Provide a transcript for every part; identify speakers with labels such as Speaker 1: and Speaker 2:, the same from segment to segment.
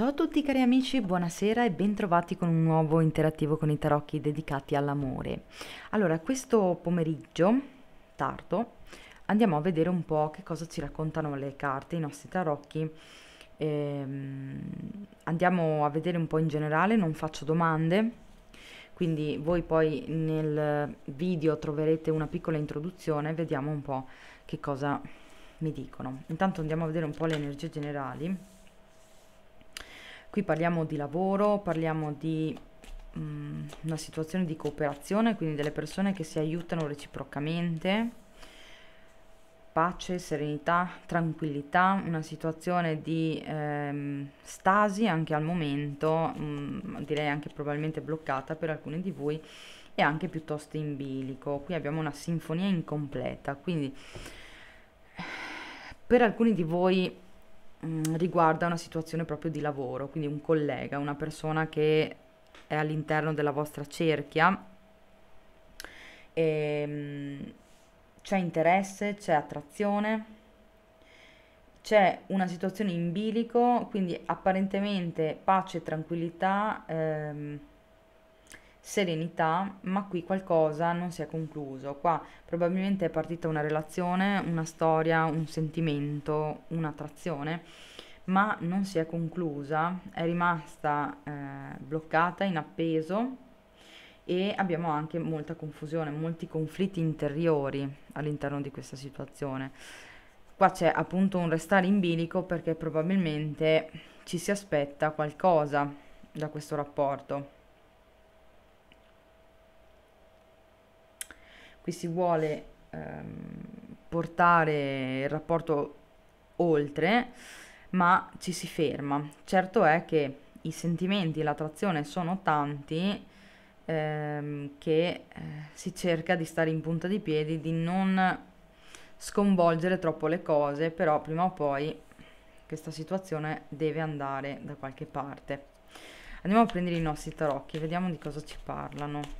Speaker 1: Ciao a tutti cari amici, buonasera e bentrovati con un nuovo interattivo con i tarocchi dedicati all'amore. Allora, questo pomeriggio, tardo, andiamo a vedere un po' che cosa ci raccontano le carte, i nostri tarocchi. Ehm, andiamo a vedere un po' in generale, non faccio domande, quindi voi poi nel video troverete una piccola introduzione, vediamo un po' che cosa mi dicono. Intanto andiamo a vedere un po' le energie generali Qui parliamo di lavoro, parliamo di mh, mm, una situazione di cooperazione, quindi delle persone che si aiutano reciprocamente, pace, serenità, tranquillità, una situazione di ehm, stasi anche al momento, mh, mm, direi anche probabilmente bloccata per alcuni di voi e anche piuttosto in bilico. Qui abbiamo una sinfonia incompleta, quindi per alcuni di voi Mm, riguarda una situazione proprio di lavoro, quindi un collega, una persona che è all'interno della vostra cerchia. E, ehm, c'è interesse, c'è attrazione, c'è una situazione in bilico, quindi apparentemente pace e tranquillità. Ehm, serenità, ma qui qualcosa non si è concluso. Qua probabilmente è partita una relazione, una storia, un sentimento, un'attrazione, ma non si è conclusa, è rimasta eh, bloccata in appeso e abbiamo anche molta confusione, molti conflitti interiori all'interno di questa situazione. Qua c'è appunto un restare in bilico perché probabilmente ci si aspetta qualcosa da questo rapporto qui si vuole ehm, portare il rapporto oltre, ma ci si ferma. Certo è che i sentimenti e l'attrazione sono tanti ehm, che eh, si cerca di stare in punta di piedi, di non sconvolgere troppo le cose, però prima o poi questa situazione deve andare da qualche parte. Andiamo a prendere i nostri tarocchi, vediamo di cosa ci parlano.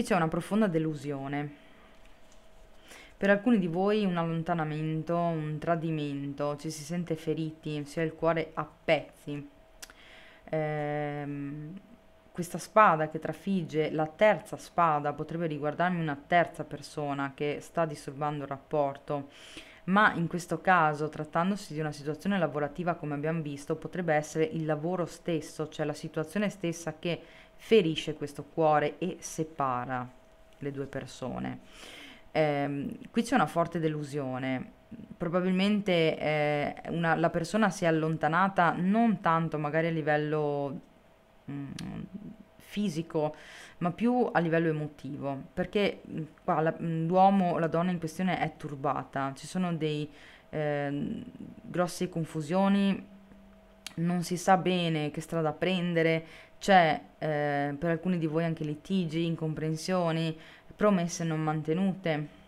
Speaker 1: Qui c'è una profonda delusione. Per alcuni di voi un allontanamento, un tradimento, ci si sente feriti, si ha il cuore a pezzi. Ehm, questa spada che trafigge la terza spada potrebbe riguardarmi una terza persona che sta disturbando il rapporto, ma in questo caso, trattandosi di una situazione lavorativa come abbiamo visto, potrebbe essere il lavoro stesso, cioè la situazione stessa che ferisce questo cuore e separa le due persone. Eh, qui c'è una forte delusione. Probabilmente eh, una, la persona si è allontanata non tanto magari a livello mh, mm, fisico, ma più a livello emotivo, perché mm, qua la, mm, l'uomo o la donna in questione è turbata, ci sono dei eh, grosse confusioni, non si sa bene che strada prendere, c'è eh, per alcuni di voi anche litigi, incomprensioni, promesse non mantenute.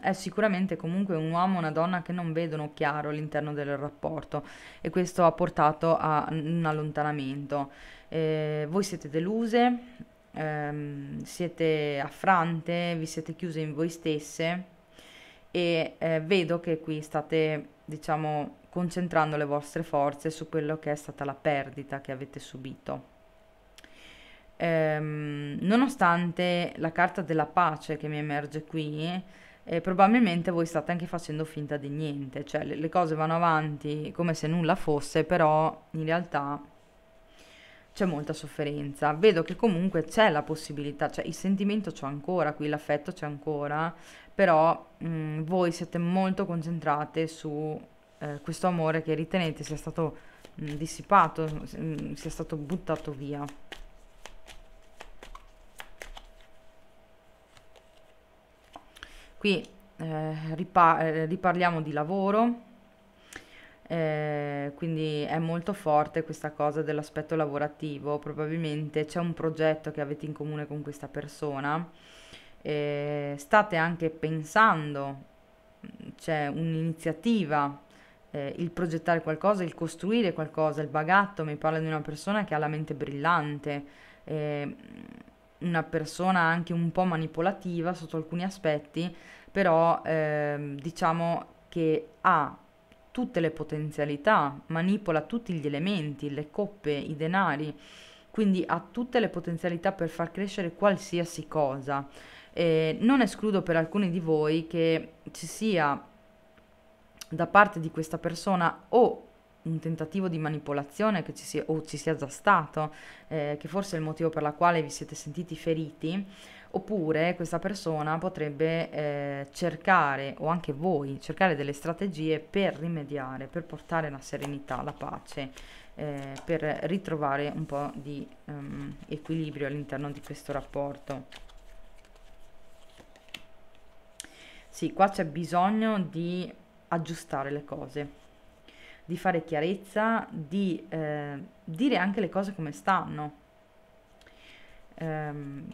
Speaker 1: È sicuramente comunque un uomo e una donna che non vedono chiaro all'interno del rapporto e questo ha portato a un allontanamento. Eh, voi siete deluse, ehm, siete affrante, vi siete chiuse in voi stesse e eh, vedo che qui state, diciamo, concentrando le vostre forze su quello che è stata la perdita che avete subito ehm, nonostante la carta della pace che mi emerge qui, eh, probabilmente voi state anche facendo finta di niente, cioè le, le cose vanno avanti come se nulla fosse, però in realtà c'è molta sofferenza. Vedo che comunque c'è la possibilità, cioè il sentimento c'è ancora qui, l'affetto c'è ancora, però mh, mm, voi siete molto concentrate su eh, questo amore che ritenete sia stato mh, mm, dissipato, mh, mm, sia stato buttato via. qui eh, ripa eh, riparliamo di lavoro, eh, quindi è molto forte questa cosa dell'aspetto lavorativo, probabilmente c'è un progetto che avete in comune con questa persona, eh, state anche pensando, c'è un'iniziativa eh, il progettare qualcosa, il costruire qualcosa, il bagatto, mi parla di una persona che ha la mente brillante, eh, una persona anche un po' manipolativa sotto alcuni aspetti, però ehm, diciamo che ha tutte le potenzialità, manipola tutti gli elementi, le coppe, i denari, quindi ha tutte le potenzialità per far crescere qualsiasi cosa. Eh, non escludo per alcuni di voi che ci sia da parte di questa persona o un tentativo di manipolazione che ci sia, o ci sia già stato, eh, che forse è il motivo per la quale vi siete sentiti feriti, oppure questa persona potrebbe eh, cercare o anche voi cercare delle strategie per rimediare, per portare la serenità, la pace, eh, per ritrovare un po' di um, equilibrio all'interno di questo rapporto. Sì, qua c'è bisogno di aggiustare le cose, di fare chiarezza, di eh, dire anche le cose come stanno. Um,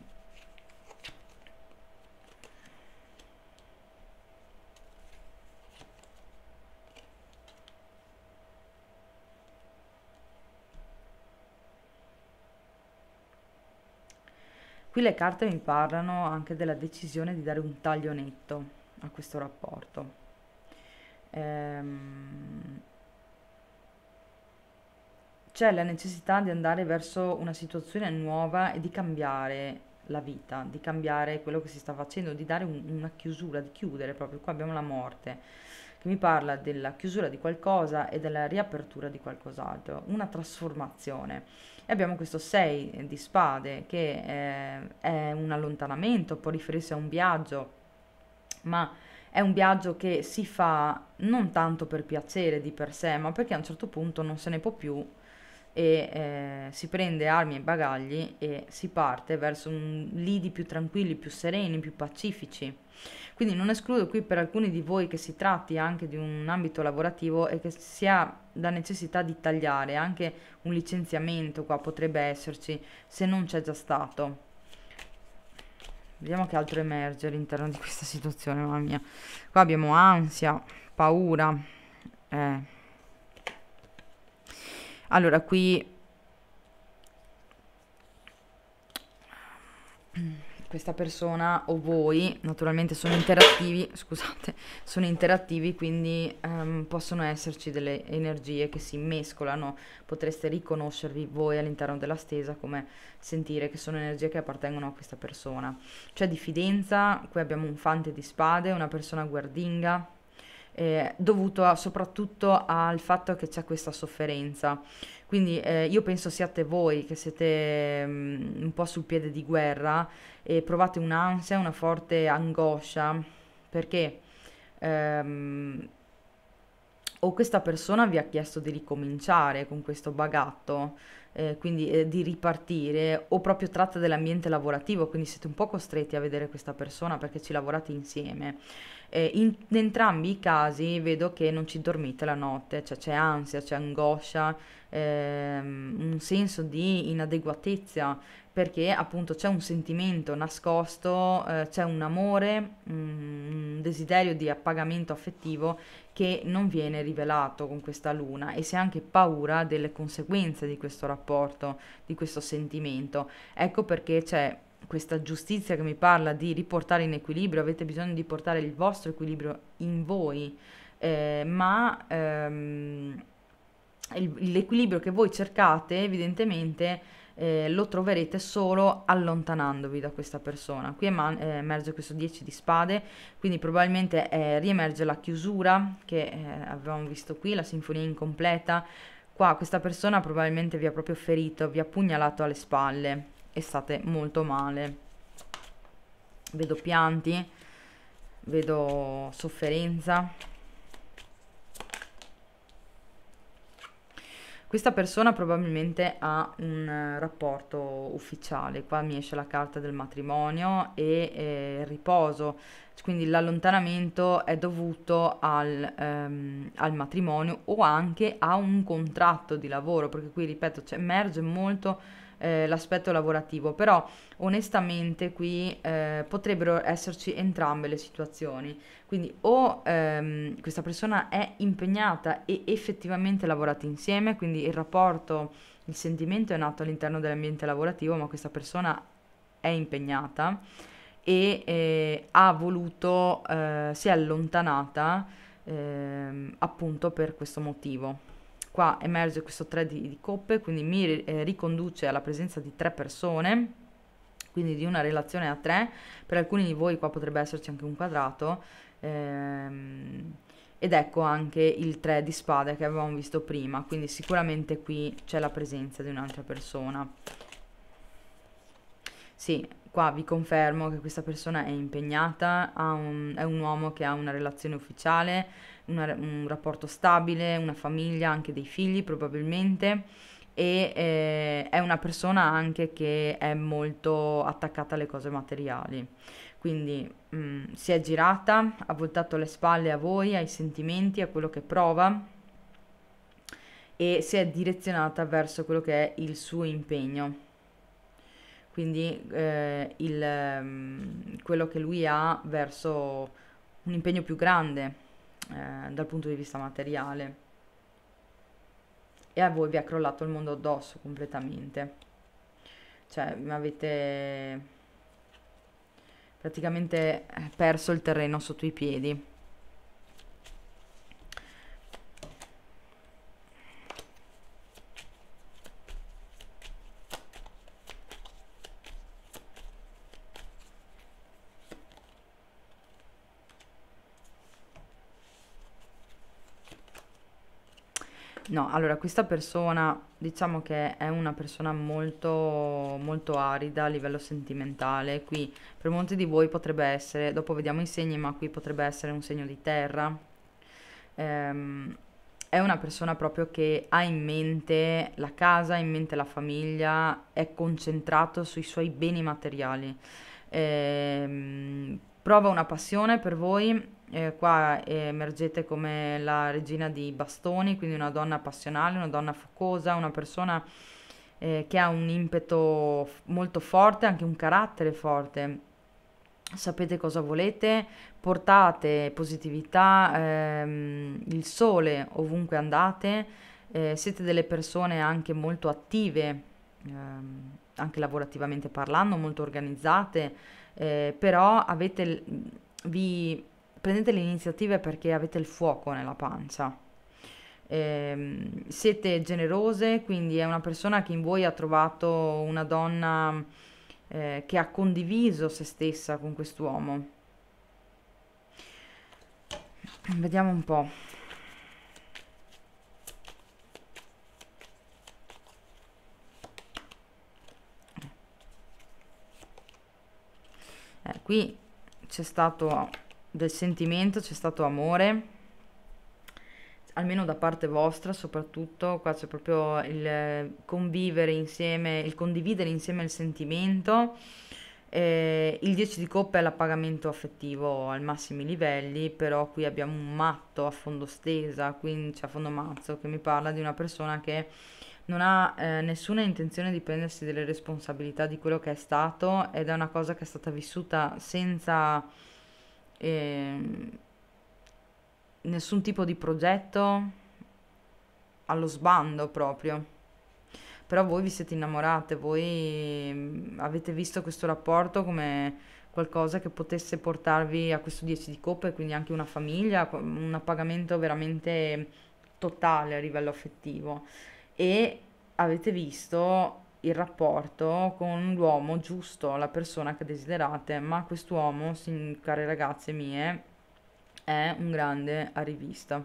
Speaker 1: Qui le carte mi parlano anche della decisione di dare un taglio netto a questo rapporto. Ehm, c'è la necessità di andare verso una situazione nuova e di cambiare la vita, di cambiare quello che si sta facendo, di dare un, una chiusura, di chiudere proprio. Qua abbiamo la morte che mi parla della chiusura di qualcosa e della riapertura di qualcos'altro, una trasformazione. E abbiamo questo 6 di spade che eh, è un allontanamento, può riferirsi a un viaggio, ma è un viaggio che si fa non tanto per piacere di per sé, ma perché a un certo punto non se ne può più e eh, si prende armi e bagagli e si parte verso un, lidi più tranquilli, più sereni, più pacifici. Quindi non escludo qui per alcuni di voi che si tratti anche di un ambito lavorativo e che si ha la necessità di tagliare, anche un licenziamento qua potrebbe esserci se non c'è già stato. Vediamo che altro emerge all'interno di questa situazione, mamma mia. Qua abbiamo ansia, paura, eh allora, qui questa persona o voi, naturalmente sono interattivi, scusate, sono interattivi, quindi um, possono esserci delle energie che si mescolano, potreste riconoscervi voi all'interno della stesa come sentire che sono energie che appartengono a questa persona. C'è diffidenza, qui abbiamo un fante di spade, una persona guardinga, eh, dovuto a, soprattutto al fatto che c'è questa sofferenza. Quindi eh, io penso siate voi che siete um, un po' sul piede di guerra e provate un'ansia, una forte angoscia, perché um, o questa persona vi ha chiesto di ricominciare con questo bagatto, eh, quindi eh, di ripartire, o proprio tratta dell'ambiente lavorativo, quindi siete un po' costretti a vedere questa persona perché ci lavorate insieme eh, in entrambi i casi vedo che non ci dormite la notte, cioè c'è ansia, c'è angoscia, ehm, un senso di inadeguatezza, perché appunto c'è un sentimento nascosto, eh, c'è un amore, mm, un desiderio di appagamento affettivo che non viene rivelato con questa luna e si ha anche paura delle conseguenze di questo rapporto, di questo sentimento. Ecco perché c'è questa giustizia che mi parla di riportare in equilibrio, avete bisogno di portare il vostro equilibrio in voi, eh, ma ehm, il, l'equilibrio che voi cercate evidentemente eh, lo troverete solo allontanandovi da questa persona. Qui eman- eh, emerge questo 10 di spade, quindi probabilmente eh, riemerge la chiusura che eh, avevamo visto qui, la sinfonia incompleta. Qua questa persona probabilmente vi ha proprio ferito, vi ha pugnalato alle spalle e state molto male. Vedo pianti, vedo sofferenza. Questa persona probabilmente ha un eh, rapporto ufficiale, qua mi esce la carta del matrimonio e eh, il riposo, quindi l'allontanamento è dovuto al, ehm, al, matrimonio o anche a un contratto di lavoro, perché qui ripeto, cioè, emerge molto eh, l'aspetto lavorativo, però onestamente qui eh, potrebbero esserci entrambe le situazioni, quindi o ehm, questa persona è impegnata e effettivamente lavorate insieme, quindi il rapporto, il sentimento è nato all'interno dell'ambiente lavorativo, ma questa persona è impegnata e eh, ha voluto, eh, si è allontanata ehm, appunto per questo motivo. Qua emerge questo 3 di, di coppe, quindi mi eh, riconduce alla presenza di tre persone, quindi di una relazione a tre. Per alcuni di voi qua potrebbe esserci anche un quadrato. Ehm, ed ecco anche il 3 di spade che avevamo visto prima, quindi sicuramente qui c'è la presenza di un'altra persona. Sì, qua vi confermo che questa persona è impegnata, un, è un uomo che ha una relazione ufficiale, una, un rapporto stabile, una famiglia, anche dei figli probabilmente e eh, è una persona anche che è molto attaccata alle cose materiali. Quindi mh, mm, si è girata, ha voltato le spalle a voi, ai sentimenti, a quello che prova e si è direzionata verso quello che è il suo impegno quindi eh, il, mm, quello che lui ha verso un impegno più grande eh, dal punto di vista materiale e a voi vi ha crollato il mondo addosso completamente cioè mi avete praticamente perso il terreno sotto i piedi No, allora questa persona diciamo che è una persona molto, molto arida a livello sentimentale. Qui per molti di voi potrebbe essere, dopo vediamo i segni, ma qui potrebbe essere un segno di terra. Ehm, è una persona proprio che ha in mente la casa, ha in mente la famiglia, è concentrato sui suoi beni materiali. Ehm, prova una passione per voi eh, qua emergete come la regina di bastoni, quindi una donna passionale, una donna focosa, una persona eh, che ha un impeto molto forte, anche un carattere forte. Sapete cosa volete, portate positività, ehm, il sole ovunque andate, eh, siete delle persone anche molto attive, ehm, anche lavorativamente parlando, molto organizzate, eh, però avete, vi prendete le iniziative perché avete il fuoco nella pancia. Eh, siete generose, quindi è una persona che in voi ha trovato una donna eh, che ha condiviso se stessa con quest'uomo. Vediamo un po'. Eh, qui c'è stato del sentimento, c'è stato amore, almeno da parte vostra soprattutto, qua c'è proprio il convivere insieme, il condividere insieme il sentimento, eh, il 10 di coppe è l'appagamento affettivo al massimi livelli, però qui abbiamo un matto a fondo stesa, quindi cioè a fondo mazzo, che mi parla di una persona che non ha eh, nessuna intenzione di prendersi delle responsabilità di quello che è stato ed è una cosa che è stata vissuta senza eh, nessun tipo di progetto allo sbando proprio. Però voi vi siete innamorate, voi mm, avete visto questo rapporto come qualcosa che potesse portarvi a questo 10 di coppe, quindi anche una famiglia, un appagamento veramente totale a livello affettivo. E avete visto il rapporto con l'uomo giusto, la persona che desiderate, ma quest'uomo, care ragazze mie, è un grande arrivista.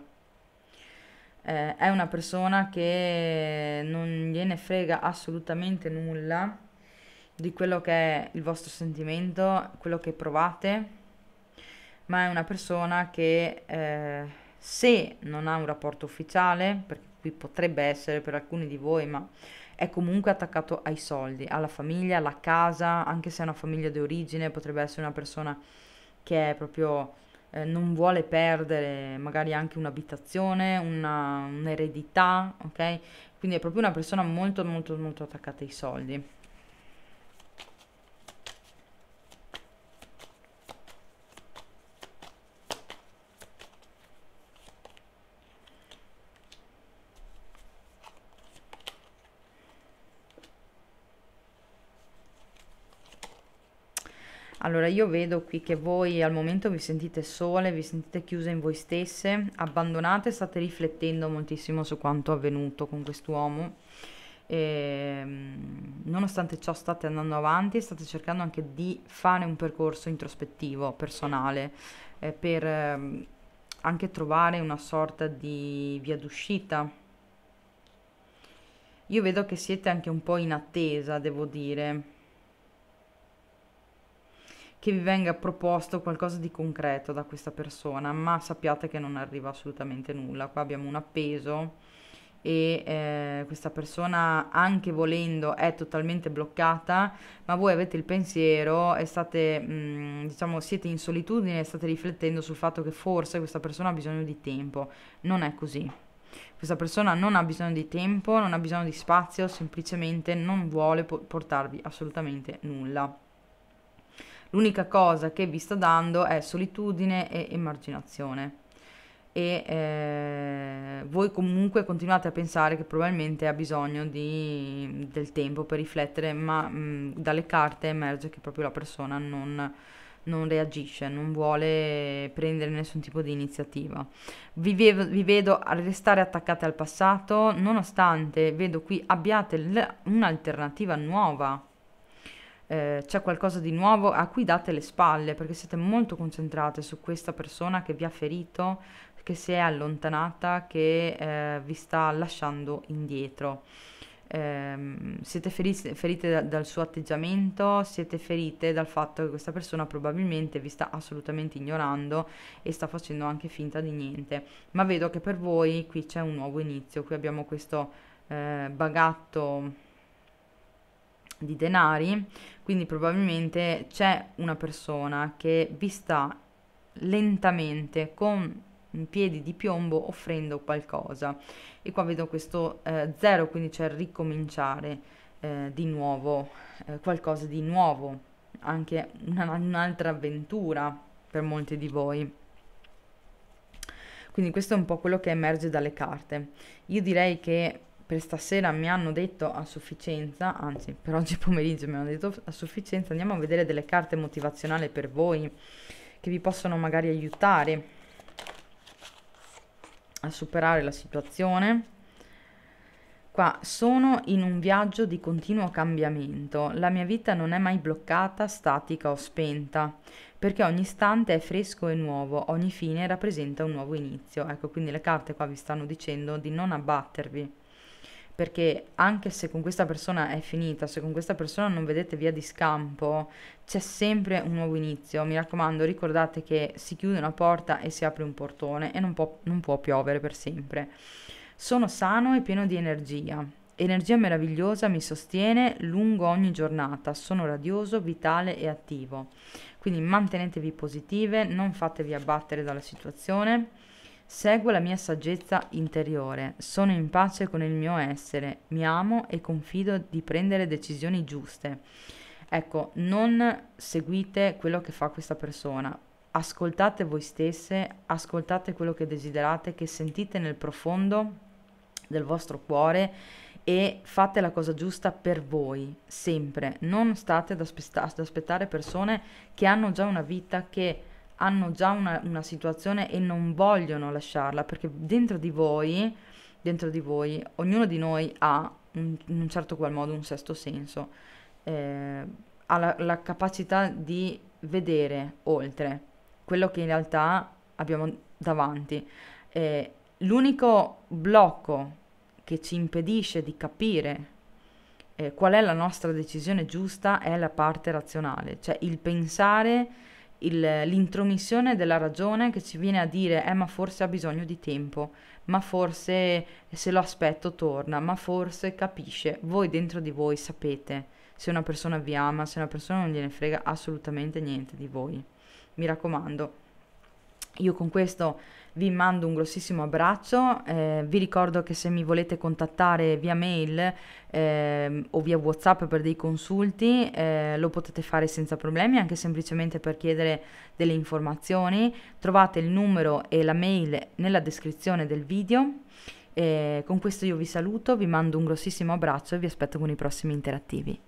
Speaker 1: Eh, è una persona che non gliene frega assolutamente nulla di quello che è il vostro sentimento, quello che provate, ma è una persona che eh, se non ha un rapporto ufficiale, perché potrebbe essere per alcuni di voi, ma è comunque attaccato ai soldi, alla famiglia, alla casa, anche se è una famiglia di origine, potrebbe essere una persona che è proprio eh, non vuole perdere magari anche un'abitazione, una, un'eredità, ok? Quindi è proprio una persona molto molto molto attaccata ai soldi. Allora io vedo qui che voi al momento vi sentite sole, vi sentite chiuse in voi stesse, abbandonate, state riflettendo moltissimo su quanto avvenuto con quest'uomo. E, ehm, nonostante ciò state andando avanti, state cercando anche di fare un percorso introspettivo, personale, eh, per eh, anche trovare una sorta di via d'uscita. Io vedo che siete anche un po' in attesa, devo dire che vi venga proposto qualcosa di concreto da questa persona, ma sappiate che non arriva assolutamente nulla. Qua abbiamo un appeso e eh, questa persona anche volendo è totalmente bloccata, ma voi avete il pensiero e state, mh, mm, diciamo, siete in solitudine e state riflettendo sul fatto che forse questa persona ha bisogno di tempo. Non è così. Questa persona non ha bisogno di tempo, non ha bisogno di spazio, semplicemente non vuole po portarvi assolutamente nulla l'unica cosa che vi sta dando è solitudine e emarginazione e eh, voi comunque continuate a pensare che probabilmente ha bisogno di, del tempo per riflettere, ma mh, dalle carte emerge che proprio la persona non, non, reagisce, non vuole prendere nessun tipo di iniziativa. Vi, vedo, vi vedo restare attaccate al passato, nonostante vedo qui abbiate l- un'alternativa nuova eh, c'è qualcosa di nuovo a cui date le spalle perché siete molto concentrate su questa persona che vi ha ferito, che si è allontanata, che eh, vi sta lasciando indietro. Eh, siete ferite, ferite da, dal suo atteggiamento, siete ferite dal fatto che questa persona probabilmente vi sta assolutamente ignorando e sta facendo anche finta di niente. Ma vedo che per voi qui c'è un nuovo inizio, qui abbiamo questo eh, bagatto di denari, quindi probabilmente c'è una persona che vi sta lentamente con piedi di piombo offrendo qualcosa e qua vedo questo 0 eh, quindi c'è ricominciare eh, di nuovo eh, qualcosa di nuovo anche una, un'altra avventura per molti di voi quindi questo è un po' quello che emerge dalle carte io direi che per stasera mi hanno detto a sufficienza, anzi per oggi pomeriggio mi hanno detto a sufficienza, andiamo a vedere delle carte motivazionali per voi che vi possono magari aiutare a superare la situazione. Qua sono in un viaggio di continuo cambiamento, la mia vita non è mai bloccata, statica o spenta, perché ogni istante è fresco e nuovo, ogni fine rappresenta un nuovo inizio. Ecco, quindi le carte qua vi stanno dicendo di non abbattervi perché anche se con questa persona è finita, se con questa persona non vedete via di scampo, c'è sempre un nuovo inizio. Mi raccomando, ricordate che si chiude una porta e si apre un portone e non può, non può piovere per sempre. Sono sano e pieno di energia. Energia meravigliosa mi sostiene lungo ogni giornata, sono radioso, vitale e attivo. Quindi mantenetevi positive, non fatevi abbattere dalla situazione Seguo la mia saggezza interiore, sono in pace con il mio essere, mi amo e confido di prendere decisioni giuste. Ecco, non seguite quello che fa questa persona, ascoltate voi stesse, ascoltate quello che desiderate, che sentite nel profondo del vostro cuore e fate la cosa giusta per voi, sempre. Non state ad, aspe- ad aspettare persone che hanno già una vita che hanno già una, una situazione e non vogliono lasciarla, perché dentro di voi, dentro di voi, ognuno di noi ha un, in un certo qual modo un sesto senso, eh, ha la, la capacità di vedere oltre quello che in realtà abbiamo davanti. Eh, l'unico blocco che ci impedisce di capire eh, qual è la nostra decisione giusta è la parte razionale, cioè il pensare il, l'intromissione della ragione che ci viene a dire, eh ma forse ha bisogno di tempo, ma forse se lo aspetto torna, ma forse capisce, voi dentro di voi sapete se una persona vi ama, se una persona non gliene frega assolutamente niente di voi. Mi raccomando. Io con questo vi mando un grossissimo abbraccio, eh, vi ricordo che se mi volete contattare via mail eh, o via Whatsapp per dei consulti eh, lo potete fare senza problemi, anche semplicemente per chiedere delle informazioni, trovate il numero e la mail nella descrizione del video. Eh, con questo io vi saluto, vi mando un grossissimo abbraccio e vi aspetto con i prossimi interattivi.